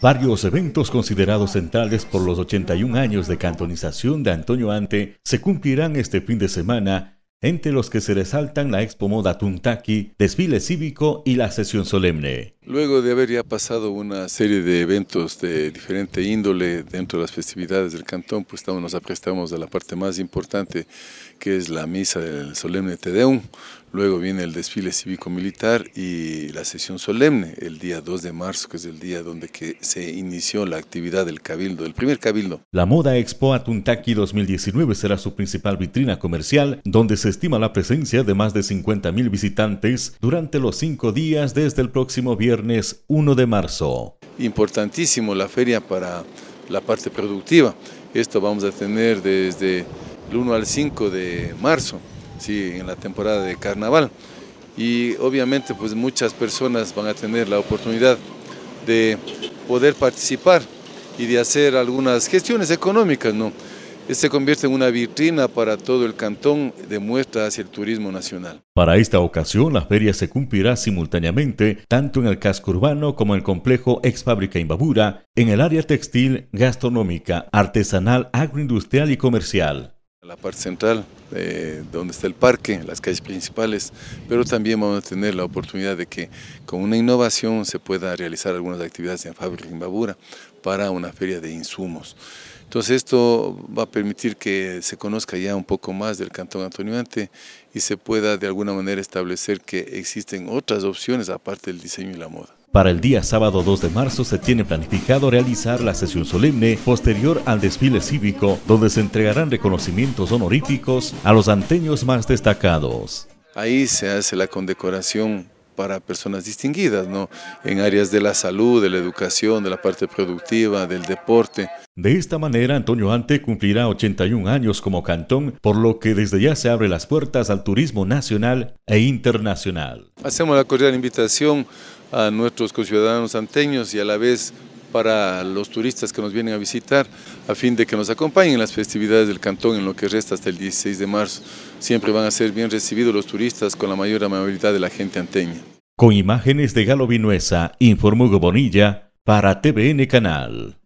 Varios eventos considerados centrales por los 81 años de cantonización de Antonio Ante se cumplirán este fin de semana, entre los que se resaltan la Expo Moda Tuntaki, desfile cívico y la sesión solemne. Luego de haber ya pasado una serie de eventos de diferente índole dentro de las festividades del cantón, pues nos aprestamos a la parte más importante, que es la misa del solemne Tedeum. Luego viene el desfile cívico-militar y la sesión solemne, el día 2 de marzo, que es el día donde se inició la actividad del cabildo, el primer cabildo. La Moda Expo Atuntaki 2019 será su principal vitrina comercial, donde se estima la presencia de más de 50.000 visitantes durante los cinco días desde el próximo viernes 1 de marzo. Importantísimo la feria para la parte productiva. Esto vamos a tener desde el 1 al 5 de marzo, ¿sí? en la temporada de carnaval. Y obviamente pues muchas personas van a tener la oportunidad de poder participar y de hacer algunas gestiones económicas, ¿no? se convierte en una vitrina para todo el cantón de muestra hacia el turismo nacional. Para esta ocasión, la feria se cumplirá simultáneamente tanto en el casco urbano como en el complejo ex fábrica Imbabura, en el área textil, gastronómica, artesanal, agroindustrial y comercial. La parte central, eh, donde está el parque, las calles principales, pero también vamos a tener la oportunidad de que con una innovación se pueda realizar algunas actividades en fábrica Imbabura para una feria de insumos. Entonces esto va a permitir que se conozca ya un poco más del Cantón Antonio Ante y se pueda de alguna manera establecer que existen otras opciones aparte del diseño y la moda. Para el día sábado 2 de marzo se tiene planificado realizar la sesión solemne posterior al desfile cívico, donde se entregarán reconocimientos honoríficos a los anteños más destacados. Ahí se hace la condecoración para personas distinguidas, ¿no? En áreas de la salud, de la educación, de la parte productiva, del deporte. De esta manera, Antonio Ante cumplirá 81 años como cantón, por lo que desde ya se abre las puertas al turismo nacional e internacional. Hacemos la cordial invitación a nuestros conciudadanos anteños y a la vez para los turistas que nos vienen a visitar, a fin de que nos acompañen en las festividades del cantón en lo que resta hasta el 16 de marzo. Siempre van a ser bien recibidos los turistas con la mayor amabilidad de la gente anteña. Con imágenes de Galo Vinuesa, informó Gobonilla para TVN Canal.